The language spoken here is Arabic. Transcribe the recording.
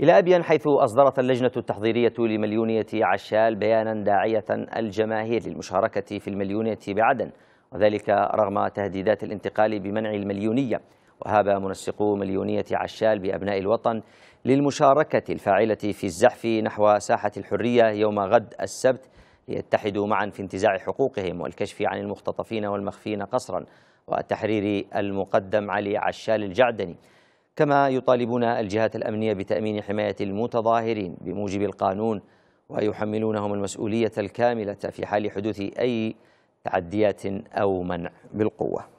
إلى أبين حيث أصدرت اللجنة التحضيرية لمليونية عشال بيانا داعية الجماهير للمشاركة في المليونية بعدن وذلك رغم تهديدات الانتقال بمنع المليونية وهاب منسقو مليونية عشال بأبناء الوطن للمشاركة الفاعلة في الزحف نحو ساحة الحرية يوم غد السبت ليتحدوا معا في انتزاع حقوقهم والكشف عن المختطفين والمخفين قصرا وتحرير المقدم علي عشال الجعدني كما يطالبون الجهات الأمنية بتأمين حماية المتظاهرين بموجب القانون ويحملونهم المسؤولية الكاملة في حال حدوث أي تعديات أو منع بالقوة